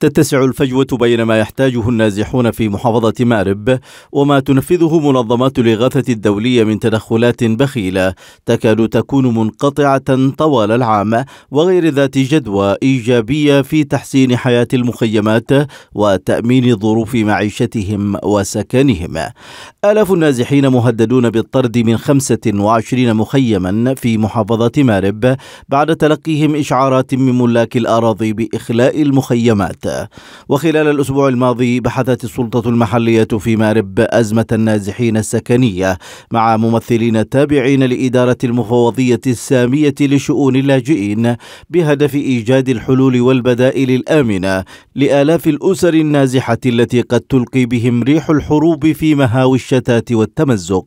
تتسع الفجوة بين ما يحتاجه النازحون في محافظة مأرب وما تنفذه منظمات الإغاثة الدولية من تدخلات بخيلة تكاد تكون منقطعة طوال العام وغير ذات جدوى إيجابية في تحسين حياة المخيمات وتأمين ظروف معيشتهم وسكنهم آلاف النازحين مهددون بالطرد من 25 مخيما في محافظة مأرب بعد تلقيهم إشعارات من ملاك الأراضي بإخلاء المخيمات وخلال الأسبوع الماضي بحثت السلطة المحلية في مارب أزمة النازحين السكنية مع ممثلين تابعين لإدارة المفوضية السامية لشؤون اللاجئين بهدف إيجاد الحلول والبدائل الآمنة لآلاف الأسر النازحة التي قد تلقي بهم ريح الحروب في مهاوي الشتات والتمزق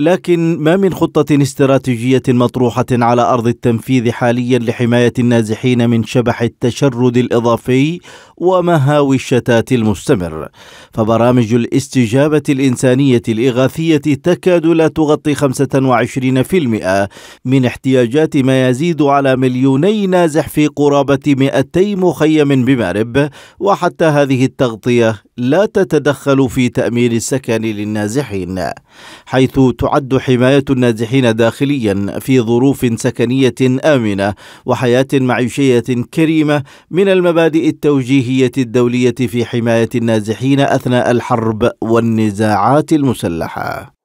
لكن ما من خطة استراتيجية مطروحة على أرض التنفيذ حاليا لحماية النازحين من شبح التشرد الإضافي ومهاوي الشتات المستمر فبرامج الاستجابة الإنسانية الإغاثية تكاد لا تغطي 25% من احتياجات ما يزيد على مليوني نازح في قرابة 200 مخيم بمارب وحتى هذه التغطية لا تتدخل في تأمين السكن للنازحين حيث تعد حماية النازحين داخليا في ظروف سكنية آمنة وحياة معيشية كريمة من المبادئ التوجيهية الدولية في حماية النازحين أثناء الحرب والنزاعات المسلحة